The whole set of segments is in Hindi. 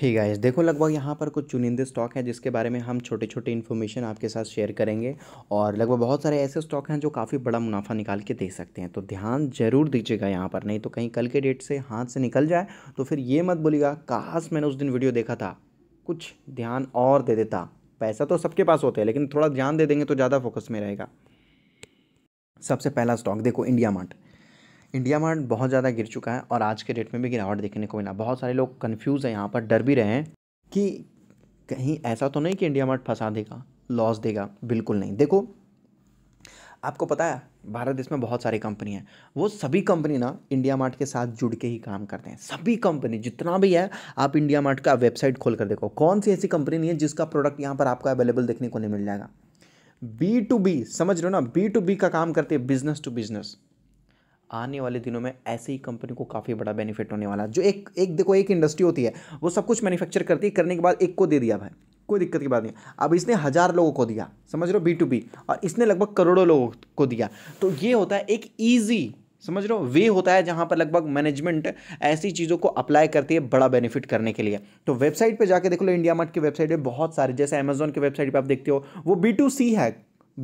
ही गाइस देखो लगभग यहाँ पर कुछ चुनिंदे स्टॉक हैं जिसके बारे में हम छोटे छोटे इन्फॉर्मेशन आपके साथ शेयर करेंगे और लगभग बहुत सारे ऐसे स्टॉक हैं जो काफ़ी बड़ा मुनाफा निकाल के दे सकते हैं तो ध्यान जरूर दीजिएगा यहाँ पर नहीं तो कहीं कल के डेट से हाथ से निकल जाए तो फिर ये मत बोलिएगा काश मैंने उस दिन वीडियो देखा था कुछ ध्यान और दे देता पैसा तो सबके पास होता है लेकिन थोड़ा ध्यान दे देंगे तो ज़्यादा फोकस में रहेगा सबसे पहला स्टॉक देखो इंडिया मार्ट इंडिया मार्ट बहुत ज़्यादा गिर चुका है और आज के डेट में भी गिरावट देखने को मिला बहुत सारे लोग कन्फ्यूज़ हैं यहाँ पर डर भी रहे हैं कि कहीं ऐसा तो नहीं कि इंडिया मार्ट फंसा देगा लॉस देगा बिल्कुल नहीं देखो आपको पता है भारत देश में बहुत सारी कंपनी हैं वो सभी कंपनी ना इंडिया मार्ट के साथ जुड़ के ही काम करते हैं सभी कंपनी जितना भी है आप इंडिया मार्ट का वेबसाइट खोल कर देखो कौन सी ऐसी कंपनी नहीं है जिसका प्रोडक्ट यहाँ पर आपको अवेलेबल देखने को नहीं मिल जाएगा बी टू बी समझ रहे हो ना बी टू बी का काम करते हैं बिजनेस टू बिजनेस आने वाले दिनों में ऐसे ही कंपनी को काफ़ी बड़ा बेनिफिट होने वाला है जो एक एक देखो एक इंडस्ट्री होती है वो सब कुछ मैन्युफैक्चर करती है करने के बाद एक को दे दिया भाई कोई दिक्कत की बात नहीं अब इसने हज़ार लोगों को दिया समझ लो बी टू बी और इसने लगभग करोड़ों लोगों को दिया तो ये होता है एक ईजी समझ लो वे होता है जहाँ पर लगभग मैनेजमेंट ऐसी चीज़ों को अप्लाई करती है बड़ा बेनिफिट करने के लिए तो वेबसाइट पे जाके देख लो इंडिया मार्ट की वेबसाइट पे बहुत सारे जैसे अमेजोन की वेबसाइट पे आप देखते हो वो बी टू सी है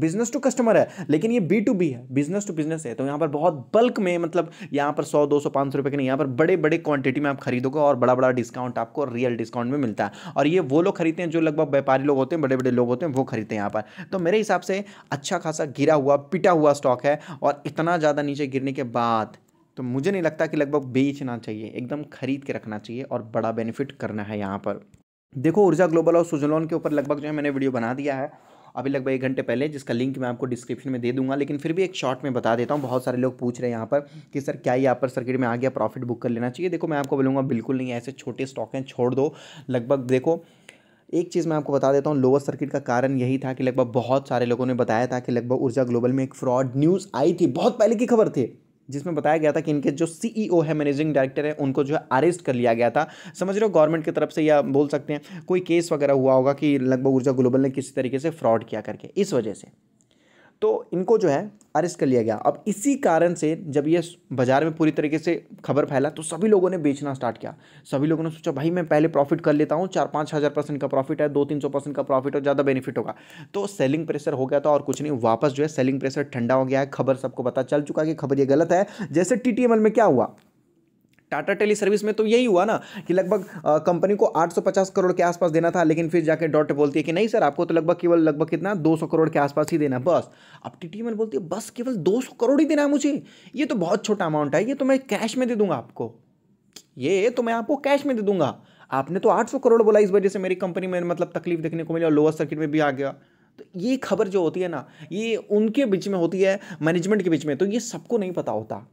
बिजनेस टू कस्टमर है लेकिन ये बी टू बी है बिजनेस टू बिजनेस है तो यहाँ पर बहुत बल्क में मतलब यहाँ पर सौ दो सौ पाँच सौ रुपये के नहीं यहाँ पर बड़े बड़े क्वांटिटी में आप खरीदोगे और बड़ा बड़ा डिस्काउंट आपको रियल डिस्काउंट में मिलता है और ये वो लोग खरीदते हैं जो लगभग व्यापारी लोग होते हैं बड़े बड़े लोग होते हैं वो खरीदते हैं यहाँ पर तो मेरे हिसाब से अच्छा खासा गिरा हुआ पिटा हुआ स्टॉक है और इतना ज़्यादा नीचे गिरने के बाद तो मुझे नहीं लगता कि लगभग बेचना चाहिए एकदम खरीद के रखना चाहिए और बड़ा बेनिफिट करना है यहाँ पर देखो ऊर्जा ग्लोबल और सुजलोन के ऊपर लगभग जो है मैंने वीडियो बना दिया है अभी लगभग एक घंटे पहले जिसका लिंक मैं आपको डिस्क्रिप्शन में दे दूंगा लेकिन फिर भी एक शॉर्ट में बता देता हूँ बहुत सारे लोग पूछ रहे हैं यहाँ पर कि सर क्या यहाँ पर सर्किट में आ गया प्रॉफिट बुक कर लेना चाहिए देखो मैं आपको बोलूँगा बिल्कुल नहीं ऐसे छोटे स्टॉक हैं छोड़ दो लगभग देखो एक चीज़ मैं आपको बता देता हूँ लोअर सर्किट का कारण यही था कि लगभग बहुत सारे लोगों ने बताया था कि लगभग ऊर्जा ग्लोबल में एक फ्रॉड न्यूज़ आई थी बहुत पहले की खबर थी जिसमें बताया गया था कि इनके जो सीईओ है मैनेजिंग डायरेक्टर है उनको जो है अरेस्ट कर लिया गया था समझ रहे हो गवर्नमेंट की तरफ से या बोल सकते हैं कोई केस वगैरह हुआ होगा कि लगभग ऊर्जा ग्लोबल ने किसी तरीके से फ्रॉड किया करके इस वजह से तो इनको जो है अरेस्ट कर लिया गया अब इसी कारण से जब ये बाज़ार में पूरी तरीके से खबर फैला तो सभी लोगों ने बेचना स्टार्ट किया सभी लोगों ने सोचा भाई मैं पहले प्रॉफिट कर लेता हूँ चार पाँच हज़ार परसेंट का प्रॉफिट है दो तीन सौ परसेंट का प्रॉफिट और ज़्यादा बेनिफिट होगा तो सेलिंग प्रेशर हो गया था और कुछ नहीं वापस जो है सेलिंग प्रेशर ठंडा हो गया है खबर सबको पता चल चुका कि खबर ये गलत है जैसे टी में क्या हुआ टाटा टेली सर्विस में तो यही हुआ ना कि लगभग कंपनी को 850 करोड़ के आसपास देना था लेकिन फिर जाके डॉट बोलती है कि नहीं सर आपको तो लगभग केवल लगभग कितना 200 करोड़ के आसपास ही देना बस अब टी बोलती है बस केवल 200 करोड़ ही देना है मुझे ये तो बहुत छोटा अमाउंट है ये तो मैं कैश में दे दूंगा आपको ये तो मैं आपको कैश में दे दूंगा आपने तो आठ करोड़ बोला इस वजह से मेरी कंपनी में मतलब तकलीफ देखने को मिली और लोअर सर्किट में भी आ गया तो ये खबर जो होती है ना ये उनके बीच में होती है मैनेजमेंट के बीच में तो ये सबको नहीं पता होता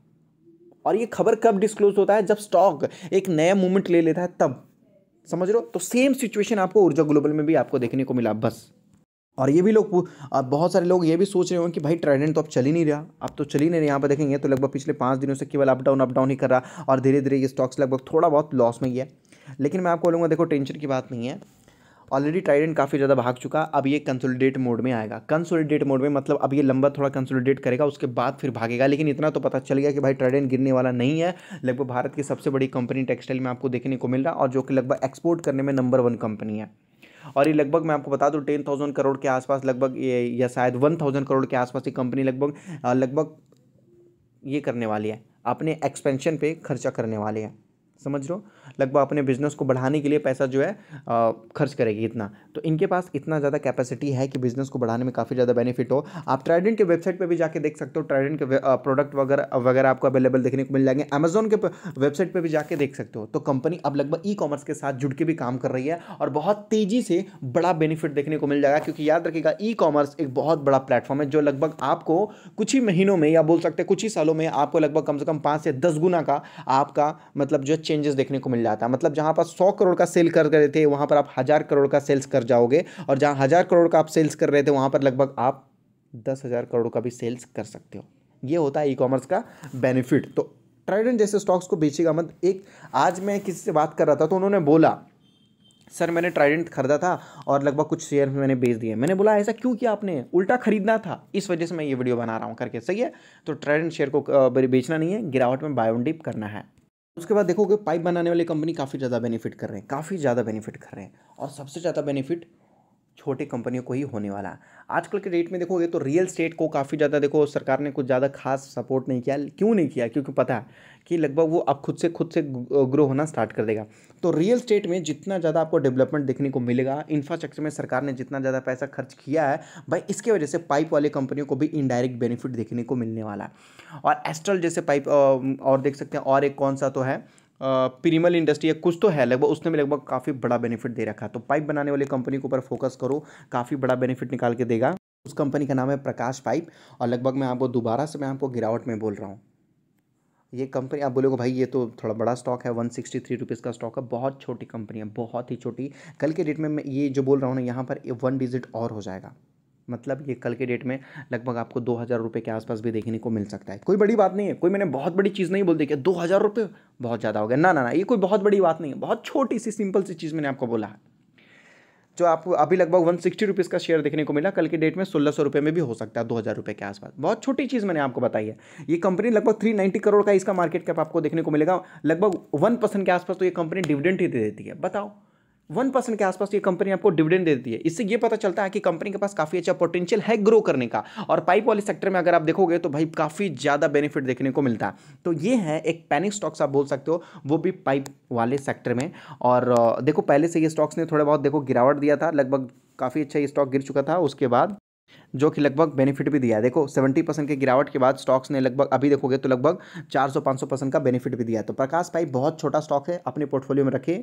और ये खबर कब डिस्क्लोज होता है जब स्टॉक एक नया मूवमेंट ले लेता है तब समझ लो तो सेम सिचुएशन आपको ऊर्जा ग्लोबल में भी आपको देखने को मिला बस और ये भी लोग बहुत सारे लोग ये भी सोच रहे होंगे कि भाई ट्रेडेंट तो अब चल ही नहीं रहा अब तो चल ही नहीं रहा यहाँ पर देखेंगे तो लगभग पिछले पाँच दिनों से केवल अप डाउन अप डाउन ही कर रहा और धीरे धीरे ये स्टॉक्स लगभग थोड़ा बहुत लॉस में ही है लेकिन मैं आपको बोलूँगा देखो टेंशन की बात नहीं है ऑलरेडी ट्राइडेंट काफ़ी ज़्यादा भाग चुका अब ये कंसोलिडेट मोड में आएगा कंसोलिडेट मोड में मतलब अब ये लंबा थोड़ा कंसोलिडेट करेगा उसके बाद फिर भागेगा लेकिन इतना तो पता चल गया कि भाई ट्राइडेंट गिरने वाला नहीं है लगभग भारत की सबसे बड़ी कंपनी टेक्सटाइल में आपको देखने को मिल रहा और जो कि लगभग एक्सपोर्ट करने में नंबर वन कंपनी है और ये लगभग मैं आपको बता दूँ टेन थाउजेंड करोड़ के आसपास लगभग ये या शायद वन थाउजेंड करोड़ के आसपास ये कंपनी लगभग लगभग ये करने वाली है अपने एक्सपेंशन पे खर्चा करने वाली है समझ लो लगभग अपने बिजनेस को बढ़ाने के लिए पैसा जो है खर्च करेगी इतना तो इनके पास इतना ज़्यादा कैपेसिटी है कि बिजनेस को बढ़ाने में काफ़ी ज़्यादा बेनिफिट हो आप ट्राइडेंट के वेबसाइट पे भी जाके देख सकते हो ट्राइडेंट के प्रोडक्ट वगैरह वगैरह आपको अवेलेबल देखने को मिल जाएंगे अमेजोन के वेबसाइट पर भी जाके देख सकते हो तो कंपनी अब लगभग ई कॉमर्स के साथ जुड़ के भी काम कर रही है और बहुत तेज़ी से बड़ा बेनिफिट देखने को मिल जाएगा क्योंकि याद रखेगा ई कॉमर्स एक बहुत बड़ा प्लेटफॉर्म है जो लगभग आपको कुछ ही महीनों में या बोल सकते हैं कुछ ही सालों में आपको लगभग कम से कम पाँच से दस गुना का आपका मतलब जो चेंजेस देखने को मिल जाता है मतलब जहां पर सौ करोड़ का सेल कर रहे थे वहां पर आप हज़ार करोड़ का सेल्स कर जाओगे और जहां हज़ार करोड़ का आप सेल्स कर रहे थे वहां पर लगभग आप दस हज़ार करोड़ का भी सेल्स कर सकते हो ये होता है ई कॉमर्स का बेनिफिट तो ट्राइडेंट जैसे स्टॉक्स को बेचेगा मत एक आज मैं किसी से बात कर रहा था तो उन्होंने बोला सर मैंने ट्राइडेंट खरीदा था और लगभग कुछ शेयर मैंने बेच दिए मैंने बोला ऐसा क्यों किया आपने उल्टा खरीदना था इस वजह से मैं ये वीडियो बना रहा हूँ करके सही है तो ट्राइडेंट शेयर को बेचना नहीं है गिरावट में बायोडिप करना है उसके बाद देखोगे पाइप बनाने वाली कंपनी काफ़ी ज़्यादा बेनिफिट कर रहे हैं काफ़ी ज़्यादा बेनिफिट कर रहे हैं और सबसे ज़्यादा बेनिफिट छोटे कंपनियों को ही होने वाला आजकल के डेट में देखोगे तो रियल स्टेट को काफ़ी ज़्यादा देखो सरकार ने कुछ ज़्यादा खास सपोर्ट नहीं किया क्यों नहीं किया क्योंकि पता है कि लगभग वो अब खुद से खुद से ग्रो होना स्टार्ट कर देगा तो रियल स्टेट में जितना ज़्यादा आपको डेवलपमेंट देखने को मिलेगा इंफ्रास्ट्रक्चर में सरकार ने जितना ज़्यादा पैसा खर्च किया है भाई इसके वजह से पाइप वाले कंपनियों को भी इनडायरेक्ट बेनिफिट देखने को मिलने वाला है और एस्ट्रल जैसे पाइप और देख सकते हैं और एक कौन सा तो है प्रीमल इंडस्ट्री या कुछ तो है लगभग उसने भी लगभग काफ़ी बड़ा बेनिफिट दे रखा है तो पाइप बनाने वाली कंपनी के ऊपर फोकस करो काफ़ी बड़ा बेनिफिट निकाल के देगा उस कंपनी का नाम है प्रकाश पाइप और लगभग मैं आपको दोबारा से मैं आपको गिरावट में बोल रहा हूँ ये कंपनी आप बोलोगे भाई ये तो थोड़ा बड़ा स्टॉक है वन सिक्सटी थ्री रुपीज़ का स्टॉक है बहुत छोटी कंपनी है बहुत ही छोटी कल के डेट में मैं ये जो बोल रहा हूँ ना यहाँ पर वन डिजिट और हो जाएगा मतलब ये कल के डेट में लगभग आपको दो हज़ार रुपये के आसपास भी देखने को मिल सकता है कोई बड़ी बात नहीं है कोई मैंने बहुत बड़ी चीज़ नहीं बोल दी कि दो हज़ार रुपये बहुत ज़्यादा हो गया ना ना ना ये कोई बहुत बड़ी बात नहीं है बहुत छोटी सी सिंपल सी चीज़ मैंने आपको बोला है जो आपको अभी लगभग वन सिक्सटी रुपीज़ का शेयर देखने को मिला कल के डेट में सोलह सौ रुपये में भी हो सकता है दो हज़ार रुपये के आसपास बहुत छोटी चीज़ मैंने आपको बताई है ये कंपनी लगभग थ्री नाइन्टी करोड़ का इसका मार्केट कैप आपको देखने को मिलेगा लगभग वन परसेंट के आसपास तो ये कंपनी डिविडेंट ही दे देती है बताओ वन परसेंट के आसपास ये कंपनी आपको डिविडेंड देती है इससे ये पता चलता है कि कंपनी के पास काफ़ी अच्छा पोटेंशियल है ग्रो करने का और पाइप वाले सेक्टर में अगर आप देखोगे तो भाई काफ़ी ज़्यादा बेनिफिट देखने को मिलता है तो ये है एक पैनिक स्टॉक्स आप बोल सकते हो वो भी पाइप वाले सेक्टर में और देखो पहले से ये स्टॉक्स ने थोड़ा बहुत देखो गिरावट दिया था लगभग काफ़ी अच्छा ये स्टॉक गिर चुका था उसके बाद जो कि लगभग बेनिफिट भी दिया है देखो 70 परसेंट के गिरावट के बाद स्टॉक्स ने लगभग अभी देखोगे तो लगभग 400-500 परसेंट का बेनिफिट भी दिया है तो प्रकाश पाइप बहुत छोटा स्टॉक है अपने पोर्टफोलियो में रखें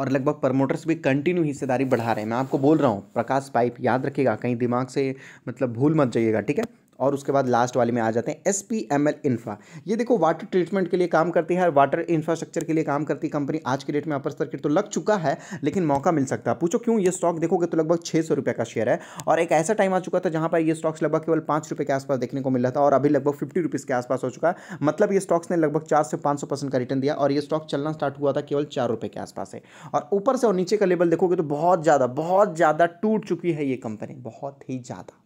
और लगभग प्रमोटर्स भी कंटिन्यू हिस्सेदारी बढ़ा रहे हैं मैं आपको बोल रहा हूँ प्रकाश पाइप याद रखिएगा कहीं दिमाग से मतलब भूल मत जाइएगा ठीक है और उसके बाद लास्ट वाले में आ जाते हैं S P M L infra ये देखो वाटर ट्रीटमेंट के लिए काम करती है वाटर इंफ्रास्ट्रक्चर के लिए काम करती कंपनी आज के डेट में अपर सर्किट तो लग चुका है लेकिन मौका मिल सकता है पूछो क्यों ये स्टॉक देखोगे तो लगभग छः सौ रुपये का शेयर है और एक ऐसा टाइम आ चुका था जहाँ पर ये स्टॉक्स लगभग केवल पाँच रुपये के आसपास देखने को मिल रहा था और अभी लगभग फिफ्टी रुपीज़ के आसपास हो चुका है मतलब ये स्टॉक्स ने लगभग चार से पाँच सौ परसेंट का रिटर्न दिया और ये स्टॉक चलना स्टार्ट हुआ था केवल चार रुपये के आसपास है और ऊपर से और नीचे का लेवल देखोगे तो बहुत ज़्यादा बहुत ज़्यादा टूट चुकी है ये कंपनी बहुत ही ज़्यादा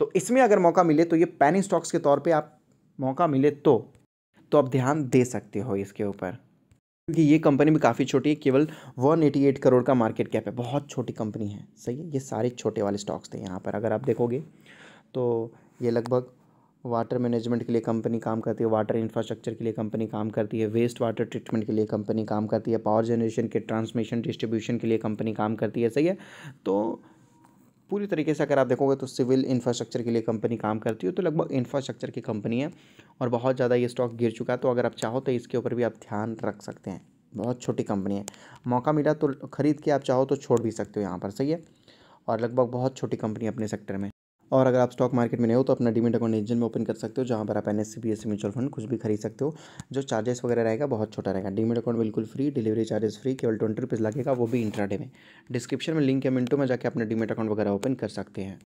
तो इसमें अगर मौका मिले तो ये पैनिंग स्टॉक्स के तौर पे आप मौका मिले तो तो आप ध्यान दे सकते हो इसके ऊपर क्योंकि ये कंपनी भी काफ़ी छोटी है केवल 188 करोड़ का मार्केट कैप है बहुत छोटी कंपनी है सही है ये सारे छोटे वाले स्टॉक्स थे यहाँ पर अगर आप देखोगे तो ये लगभग वाटर मैनेजमेंट के लिए कंपनी काम करती है वाटर इंफ्रास्ट्रक्चर के लिए कंपनी काम करती है वेस्ट वाटर ट्रीटमेंट के लिए कंपनी काम करती है पावर जनरेशन के ट्रांसमिशन डिस्ट्रीब्यूशन के लिए कंपनी काम करती है सही है तो पूरी तरीके से अगर आप देखोगे तो सिविल इंफ्रास्ट्रक्चर के लिए कंपनी काम करती हो तो लगभग इंफ्रास्ट्रक्चर की कंपनी है और बहुत ज़्यादा ये स्टॉक गिर चुका है तो अगर आप चाहो तो इसके ऊपर भी आप ध्यान रख सकते हैं बहुत छोटी कंपनी है मौका मिला तो ख़रीद के आप चाहो तो छोड़ भी सकते हो यहाँ पर सही है और लगभग बहुत छोटी कंपनी अपने सेक्टर में और अगर आप स्टॉक मार्केट में नहीं हो तो अपना डिमेट अकाउंट इंजन में ओपन कर सकते हो जहाँ पर आप एन एस म्यूचुअल फंड कुछ भी खरीद सकते हो जो चार्जेस वगैरह रहेगा बहुत छोटा रहेगा डीमेट अकाउंट बिल्कुल फ्री डिलीवरी चार्जेस फ्री केवल ट्वेंटी रुपीज़ लगेगा वो भी इंट्राडे में डिस्क्रिप्शन में लिंक है मिनटों में जाकर अपना डिमेट अकाउंट वगैरह ओपन कर सकते हैं